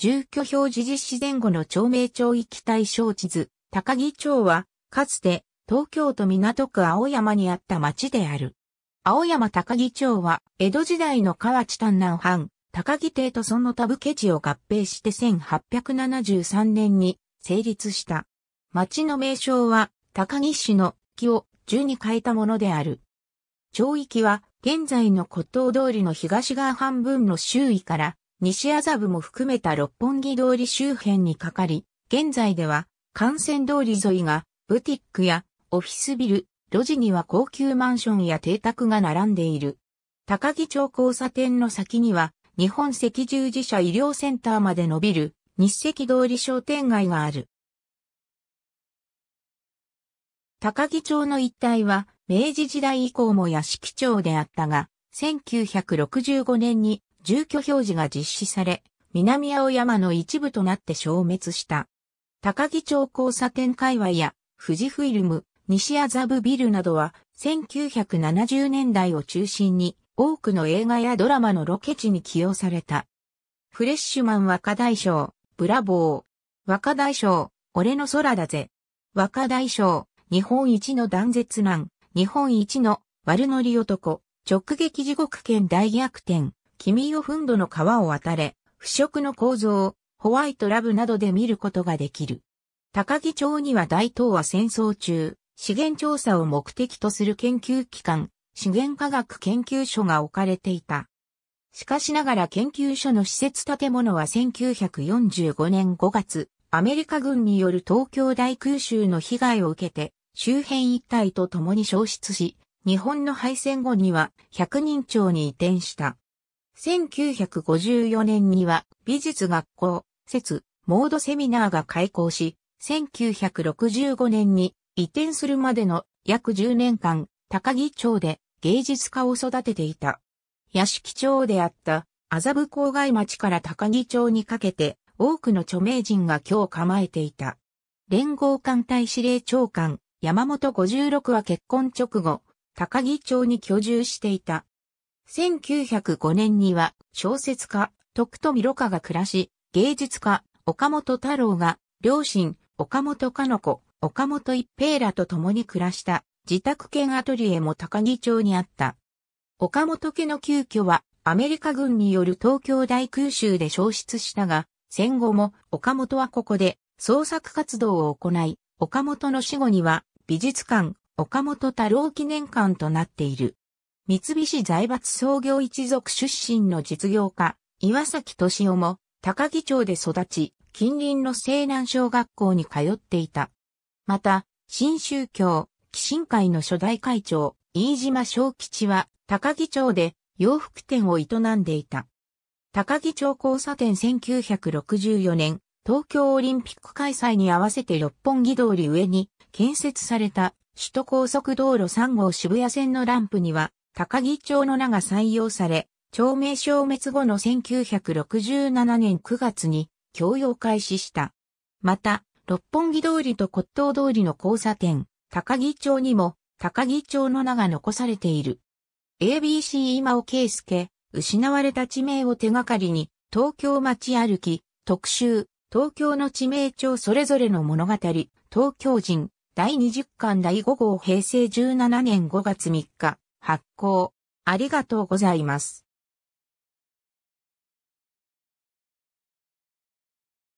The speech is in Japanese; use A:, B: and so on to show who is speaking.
A: 住居表示実施前後の町名町域対象地図、高木町は、かつて、東京都港区青山にあった町である。青山高木町は、江戸時代の河内丹南藩、高木邸とその田部地を合併して1873年に成立した。町の名称は、高木市の木を1に変えたものである。町域は、現在の骨董通りの東側半分の周囲から西麻布も含めた六本木通り周辺にかかり、現在では幹線通り沿いがブティックやオフィスビル、路地には高級マンションや邸宅が並んでいる。高木町交差点の先には日本赤十字社医療センターまで伸びる日赤通り商店街がある。高木町の一帯は明治時代以降も屋敷町であったが、1965年に住居表示が実施され、南青山の一部となって消滅した。高木町交差点界隈や富士フイルム、西麻布ビルなどは1970年代を中心に多くの映画やドラマのロケ地に起用された。フレッシュマン若大将、ブラボー。若大将、俺の空だぜ。若大将、日本一の断絶難、日本一の悪乗り男、直撃地獄圏大逆転、君よを粉土の川を渡れ、腐食の構造をホワイトラブなどで見ることができる。高木町には大東亜戦争中、資源調査を目的とする研究機関、資源科学研究所が置かれていた。しかしながら研究所の施設建物は1945年5月、アメリカ軍による東京大空襲の被害を受けて、周辺一帯と共に消失し、日本の敗戦後には100人町に移転した。1954年には美術学校、説、モードセミナーが開校し、1965年に移転するまでの約10年間、高木町で芸術家を育てていた。屋敷町であった麻布郊外町から高木町にかけて多くの著名人が今日構えていた。連合艦隊司令長官山本56は結婚直後、高木町に居住していた。1905年には小説家、徳富ろ過が暮らし、芸術家、岡本太郎が、両親、岡本かの子、岡本一平らと共に暮らした自宅兼アトリエも高木町にあった。岡本家の急遽はアメリカ軍による東京大空襲で消失したが、戦後も岡本はここで創作活動を行い、岡本の死後には美術館、岡本太郎記念館となっている。三菱財閥創業一族出身の実業家、岩崎敏夫も、高木町で育ち、近隣の西南小学校に通っていた。また、新宗教、寄進会の初代会長、飯島小吉は、高木町で洋服店を営んでいた。高木町交差点1964年、東京オリンピック開催に合わせて六本木通り上に建設された首都高速道路3号渋谷線のランプには高木町の名が採用され、町名消滅後の1967年9月に供用開始した。また、六本木通りと骨董通りの交差点、高木町にも高木町の名が残されている。ABC 今尾圭介、失われた地名を手がかりに、東京街歩き、特集、東京の地名町それぞれの物語、東京人、第20巻第5号平成17年5月3日。発行。ありがとうございます。